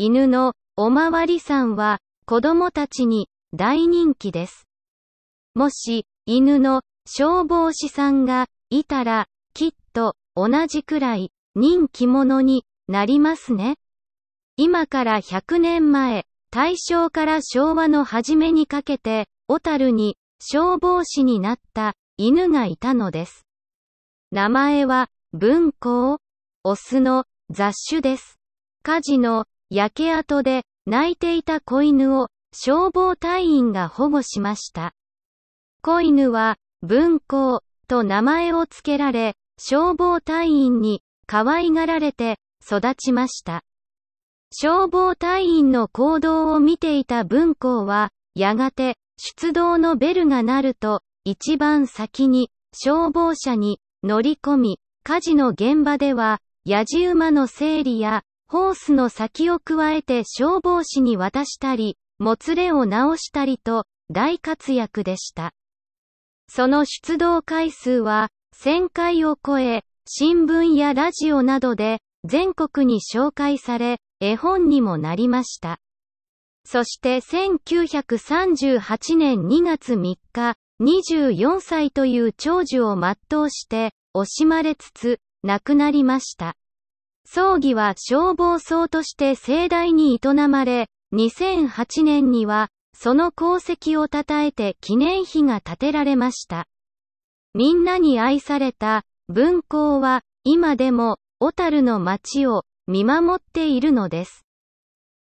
犬のおまわりさんは子供たちに大人気です。もし犬の消防士さんがいたらきっと同じくらい人気者になりますね。今から100年前、大正から昭和の初めにかけて、小樽に消防士になった犬がいたのです。名前は文庫オスの雑種です。火事の焼け跡で、泣いていた子犬を、消防隊員が保護しました。子犬は、文校、と名前を付けられ、消防隊員に、可愛がられて、育ちました。消防隊員の行動を見ていた文校は、やがて、出動のベルが鳴ると、一番先に、消防車に乗り込み、火事の現場では、やじ馬の整理や、ホースの先を加えて消防士に渡したり、もつれを直したりと、大活躍でした。その出動回数は、1000回を超え、新聞やラジオなどで、全国に紹介され、絵本にもなりました。そして1938年2月3日、24歳という長寿を全うして、惜しまれつつ、亡くなりました。葬儀は消防葬として盛大に営まれ、2008年には、その功績を称えて記念碑が建てられました。みんなに愛された、文庫は、今でも、小樽の町を、見守っているのです。